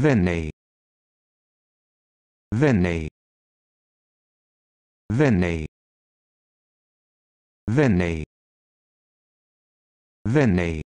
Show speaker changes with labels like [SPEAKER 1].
[SPEAKER 1] venne venne venne venne venne